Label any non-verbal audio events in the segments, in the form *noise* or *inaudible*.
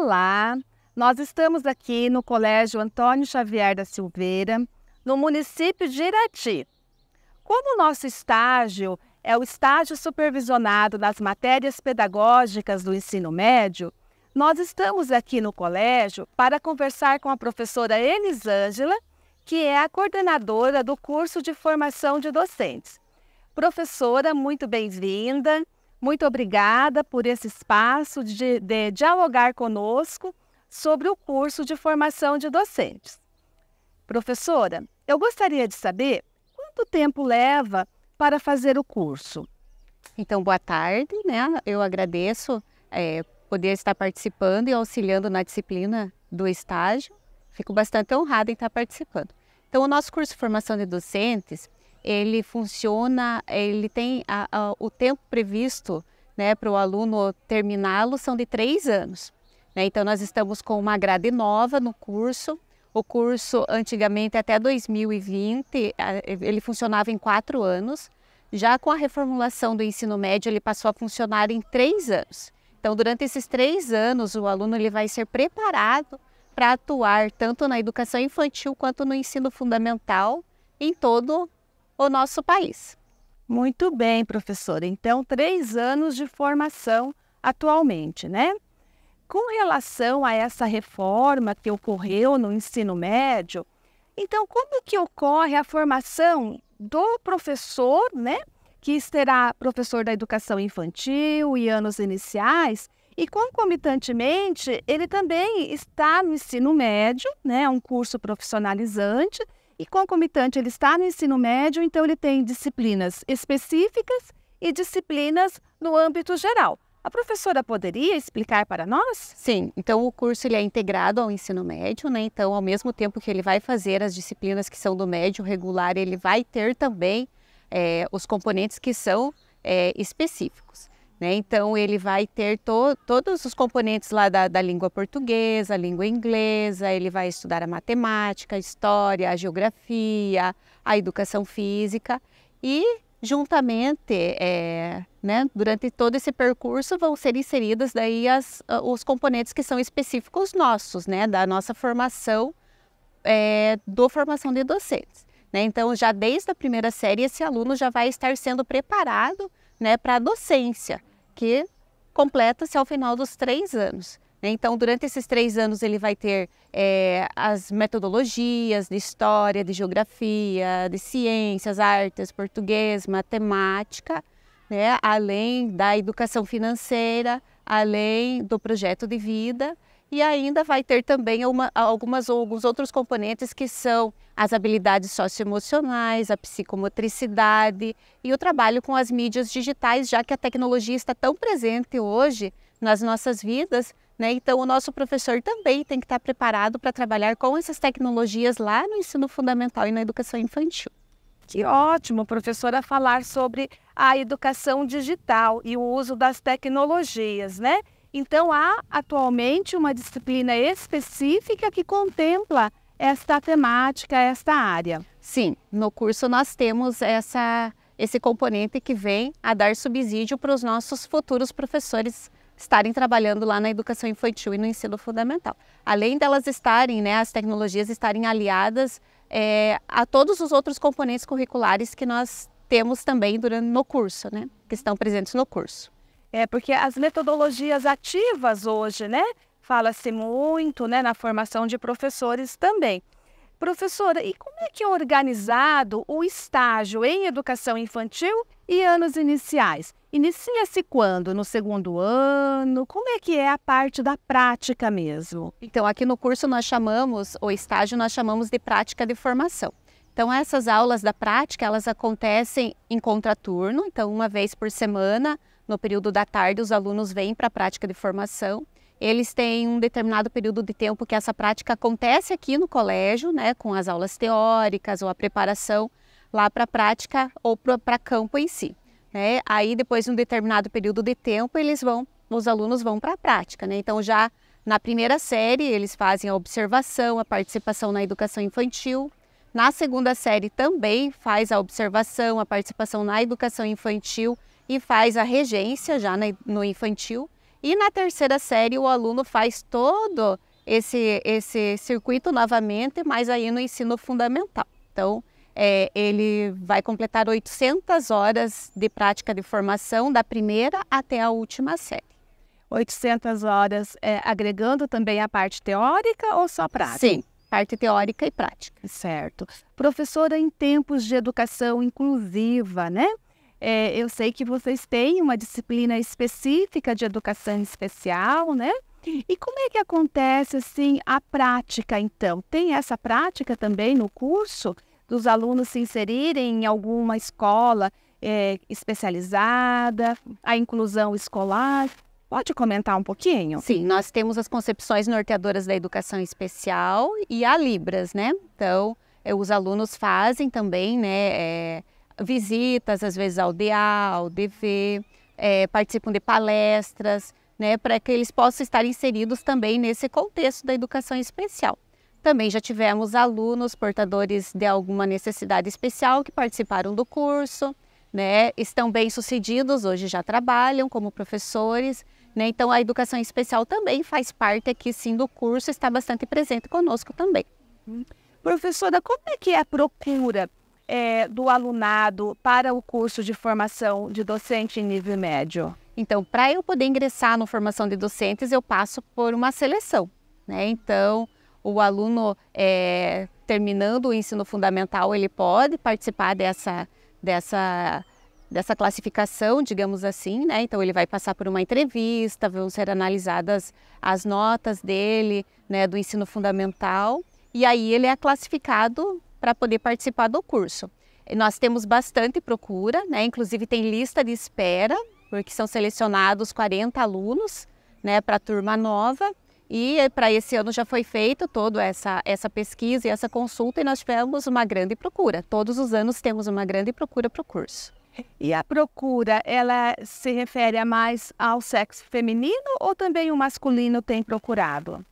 Olá, nós estamos aqui no Colégio Antônio Xavier da Silveira, no município de Irati. Como o nosso estágio é o estágio supervisionado das matérias pedagógicas do ensino médio, nós estamos aqui no colégio para conversar com a professora Elisângela, que é a coordenadora do curso de formação de docentes. Professora, muito bem-vinda. Muito obrigada por esse espaço de, de dialogar conosco sobre o curso de formação de docentes. Professora, eu gostaria de saber quanto tempo leva para fazer o curso. Então, boa tarde, né? Eu agradeço é, poder estar participando e auxiliando na disciplina do estágio. Fico bastante honrada em estar participando. Então, o nosso curso de formação de docentes, ele funciona, ele tem a, a, o tempo previsto né, para o aluno terminá-lo são de três anos. Né? Então nós estamos com uma grade nova no curso. O curso antigamente até 2020 ele funcionava em quatro anos. Já com a reformulação do ensino médio ele passou a funcionar em três anos. Então durante esses três anos o aluno ele vai ser preparado para atuar tanto na educação infantil quanto no ensino fundamental em todo o nosso país. Muito bem, professora. Então, três anos de formação atualmente, né? Com relação a essa reforma que ocorreu no ensino médio, então como que ocorre a formação do professor, né? Que será professor da educação infantil e anos iniciais, e concomitantemente ele também está no ensino médio, né? Um curso profissionalizante e concomitante, ele está no ensino médio, então ele tem disciplinas específicas e disciplinas no âmbito geral. A professora poderia explicar para nós? Sim, então o curso ele é integrado ao ensino médio, né? Então, ao mesmo tempo que ele vai fazer as disciplinas que são do médio regular, ele vai ter também é, os componentes que são é, específicos. Né? Então, ele vai ter to todos os componentes lá da, da, língua portuguesa, língua inglesa, ele vai estudar a matemática, a história, a geografia, a educação física e, juntamente, é, né, durante todo esse percurso, vão ser inseridos daí as, os componentes que são específicos nossos, né, da nossa formação, é, do formação de docentes. Né? Então, já desde a primeira série, esse aluno já vai estar sendo preparado né, para a docência que completa-se ao final dos três anos. Né? Então, durante esses três anos, ele vai ter é, as metodologias de história, de geografia, de ciências, artes, português, matemática, né? além da educação financeira, além do projeto de vida. E ainda vai ter também uma, algumas, alguns outros componentes que são as habilidades socioemocionais, a psicomotricidade e o trabalho com as mídias digitais, já que a tecnologia está tão presente hoje nas nossas vidas, né? Então, o nosso professor também tem que estar preparado para trabalhar com essas tecnologias lá no ensino fundamental e na educação infantil. Que ótimo, professora, falar sobre a educação digital e o uso das tecnologias, né? Então, há atualmente uma disciplina específica que contempla esta temática, esta área. Sim, no curso nós temos essa, esse componente que vem a dar subsídio para os nossos futuros professores estarem trabalhando lá na educação infantil e no ensino fundamental. Além delas estarem, né, as tecnologias estarem aliadas é, a todos os outros componentes curriculares que nós temos também durante no curso, né, que estão presentes no curso. É, porque as metodologias ativas hoje, né? Fala-se muito né, na formação de professores também. Professora, e como é que é organizado o estágio em educação infantil e anos iniciais? Inicia-se quando? No segundo ano? Como é que é a parte da prática mesmo? Então, aqui no curso nós chamamos, o estágio nós chamamos de prática de formação. Então, essas aulas da prática, elas acontecem em contraturno, então uma vez por semana, no período da tarde, os alunos vêm para a prática de formação. Eles têm um determinado período de tempo que essa prática acontece aqui no colégio, né, com as aulas teóricas ou a preparação lá para a prática ou para campo em si. Né? Aí, depois de um determinado período de tempo, eles vão, os alunos vão para a prática. Né? Então, já na primeira série, eles fazem a observação, a participação na educação infantil. Na segunda série, também faz a observação, a participação na educação infantil e faz a regência já no infantil. E na terceira série o aluno faz todo esse, esse circuito novamente, mas aí no ensino fundamental. Então, é, ele vai completar 800 horas de prática de formação, da primeira até a última série. 800 horas é, agregando também a parte teórica ou só prática? Sim, parte teórica e prática. Certo. Professora, em tempos de educação inclusiva, né? É, eu sei que vocês têm uma disciplina específica de educação especial, né? E como é que acontece assim a prática então? Tem essa prática também no curso dos alunos se inserirem em alguma escola é, especializada, a inclusão escolar? Pode comentar um pouquinho? Sim, nós temos as concepções norteadoras da educação especial e a Libras, né? Então, é, os alunos fazem também, né? É visitas, às vezes ao DA, ao DV, é, participam de palestras, né, para que eles possam estar inseridos também nesse contexto da educação especial. Também já tivemos alunos portadores de alguma necessidade especial que participaram do curso, né, estão bem sucedidos, hoje já trabalham como professores. Né, então, a educação especial também faz parte aqui, sim, do curso, está bastante presente conosco também. Hum. Professora, como é que é a procura é, do alunado para o curso de formação de docente em nível médio? Então, para eu poder ingressar na formação de docentes, eu passo por uma seleção. Né? Então, o aluno é, terminando o ensino fundamental, ele pode participar dessa, dessa dessa classificação, digamos assim, né? Então ele vai passar por uma entrevista, vão ser analisadas as notas dele, né, do ensino fundamental, e aí ele é classificado para poder participar do curso. Nós temos bastante procura, né? inclusive tem lista de espera, porque são selecionados 40 alunos né, para a turma nova. E para esse ano já foi feito toda essa, essa pesquisa e essa consulta e nós tivemos uma grande procura. Todos os anos temos uma grande procura para o curso. E a procura, ela se refere a mais ao sexo feminino ou também o masculino tem procurado?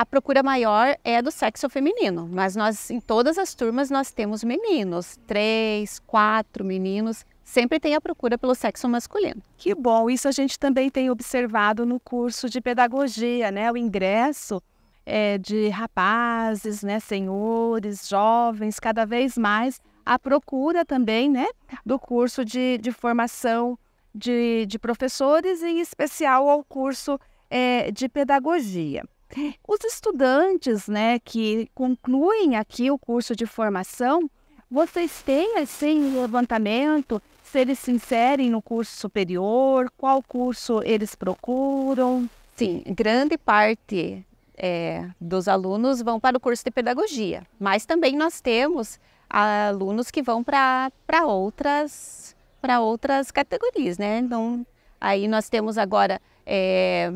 a procura maior é do sexo feminino, mas nós em todas as turmas nós temos meninos, três, quatro meninos, sempre tem a procura pelo sexo masculino. Que bom, isso a gente também tem observado no curso de pedagogia, né? O ingresso é, de rapazes, né, senhores, jovens, cada vez mais a procura também, né, do curso de, de formação de, de professores, em especial ao curso é, de pedagogia. É. Os estudantes né, que concluem aqui o curso de formação, vocês têm assim um levantamento se eles se inserem no curso superior, qual curso eles procuram? Sim, grande parte é, dos alunos vão para o curso de pedagogia, mas também nós temos alunos que vão para outras para outras categorias, né? Então, aí nós temos agora é,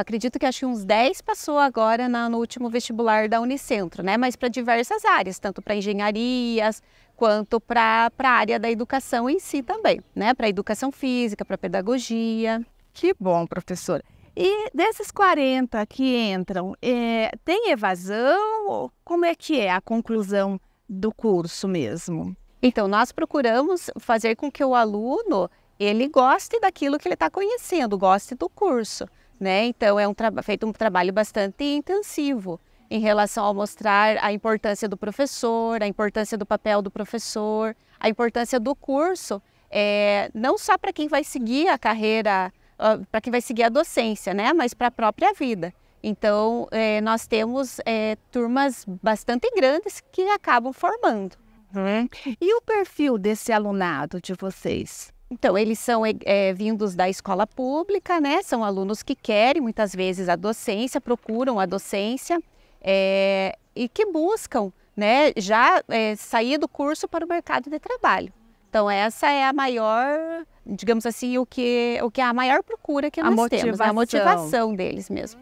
acredito que acho que uns 10 passou agora na, no último vestibular da Unicentro, né? Mas para diversas áreas, tanto para engenharias quanto para a área da educação em si também, né? Para educação física, para pedagogia. Que bom, professora. E desses 40 que entram, é, tem evasão? Como é que é a conclusão do curso mesmo? Então, nós procuramos fazer com que o aluno ele goste daquilo que ele está conhecendo, goste do curso. Né? Então é um feito um trabalho bastante intensivo em relação ao mostrar a importância do professor, a importância do papel do professor, a importância do curso, é, não só para quem vai seguir a carreira, ah, para quem vai seguir a docência, né? mas para a própria vida. Então é, nós temos é, turmas bastante grandes que acabam formando. Uhum. E o perfil desse alunado de vocês? Então, eles são é, vindos da escola pública, né? São alunos que querem muitas vezes a docência, procuram a docência é, e que buscam, né? Já é, sair do curso para o mercado de trabalho. Então, essa é a maior, digamos assim, o que, o que é a maior procura que a nós motivação. temos, né? a motivação deles mesmo.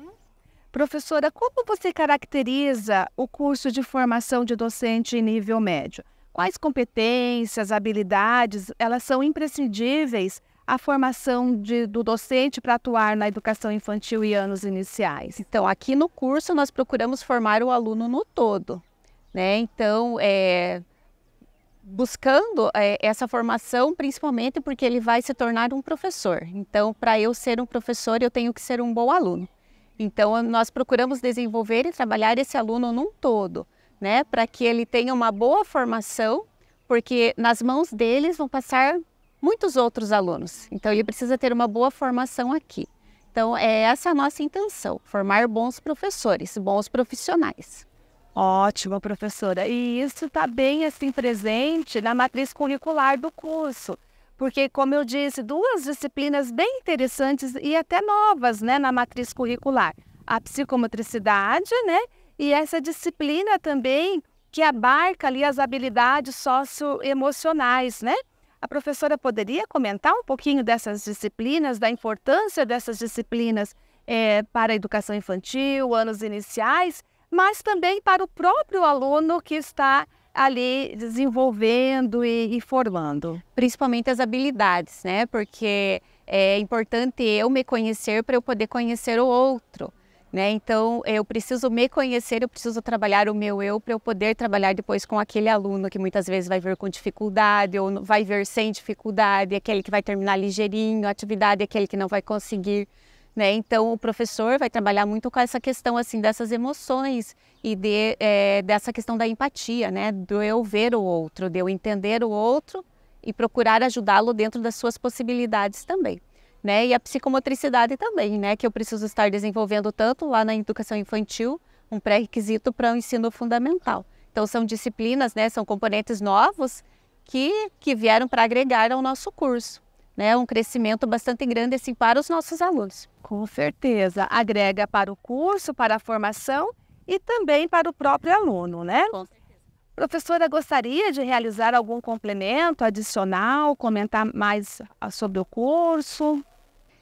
Professora, como você caracteriza o curso de formação de docente em nível médio? Quais competências, habilidades, elas são imprescindíveis à formação de, do docente para atuar na educação infantil e anos iniciais? Então, aqui no curso nós procuramos formar o aluno no todo, né? Então, é, buscando é, essa formação, principalmente porque ele vai se tornar um professor. Então, para eu ser um professor, eu tenho que ser um bom aluno. Então, nós procuramos desenvolver e trabalhar esse aluno num todo né? Para que ele tenha uma boa formação, porque nas mãos deles vão passar muitos outros alunos. Então ele precisa ter uma boa formação aqui. Então é essa a nossa intenção, formar bons professores, bons profissionais. Ótimo, professora. E isso está bem assim presente na matriz curricular do curso porque, como eu disse, duas disciplinas bem interessantes e até novas né, na matriz curricular: a psicomotricidade né, e essa disciplina também que abarca ali as habilidades socioemocionais, né? A professora poderia comentar um pouquinho dessas disciplinas, da importância dessas disciplinas é, para a educação infantil, anos iniciais, mas também para o próprio aluno que está ali desenvolvendo e, e formando. Principalmente as habilidades, né? Porque é importante eu me conhecer para eu poder conhecer o outro. Né? Então, eu preciso me conhecer, eu preciso trabalhar o meu eu para eu poder trabalhar depois com aquele aluno que muitas vezes vai vir com dificuldade ou vai vir sem dificuldade, aquele que vai terminar ligeirinho, a atividade, aquele que não vai conseguir. Né? Então, o professor vai trabalhar muito com essa questão assim dessas emoções e de, é, dessa questão da empatia, né? do eu ver o outro, de eu entender o outro e procurar ajudá-lo dentro das suas possibilidades também né? E a psicomotricidade também, né? Que eu preciso estar desenvolvendo tanto lá na educação infantil, um pré-requisito para o um ensino fundamental. Então são disciplinas, né? São componentes novos que, que vieram para agregar ao nosso curso. Né, um crescimento bastante grande assim para os nossos alunos. Com certeza, agrega para o curso, para a formação e também para o próprio aluno, né? Com certeza. Professora, gostaria de realizar algum complemento adicional, comentar mais sobre o curso?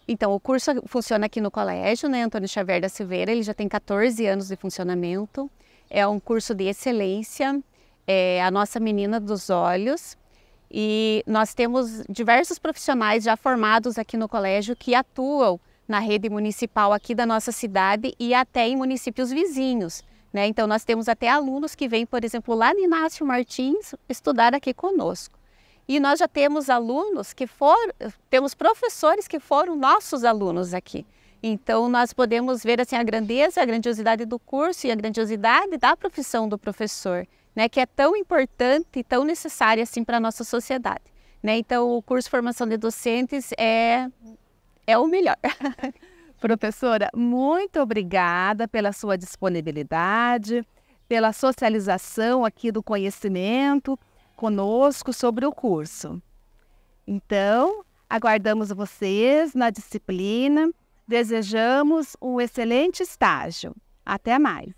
Então, o curso funciona aqui no colégio, né? Antônio Xavier da Silveira, ele já tem 14 anos de funcionamento. É um curso de excelência, é a nossa menina dos olhos. E nós temos diversos profissionais já formados aqui no colégio que atuam na rede municipal aqui da nossa cidade e até em municípios vizinhos. Né? Então, nós temos até alunos que vêm, por exemplo, lá de Inácio Martins estudar aqui conosco. E nós já temos alunos que foram, temos professores que foram nossos alunos aqui. Então, nós podemos ver assim a grandeza, a grandiosidade do curso e a grandiosidade da profissão do professor, né, que é tão importante e tão necessária assim para a nossa sociedade. Né? Então, o curso de formação de docentes é, é o melhor. *laughs* Professora, muito obrigada pela sua disponibilidade, pela socialização aqui do conhecimento conosco sobre o curso. Então, aguardamos vocês na disciplina. Desejamos um excelente estágio. Até mais!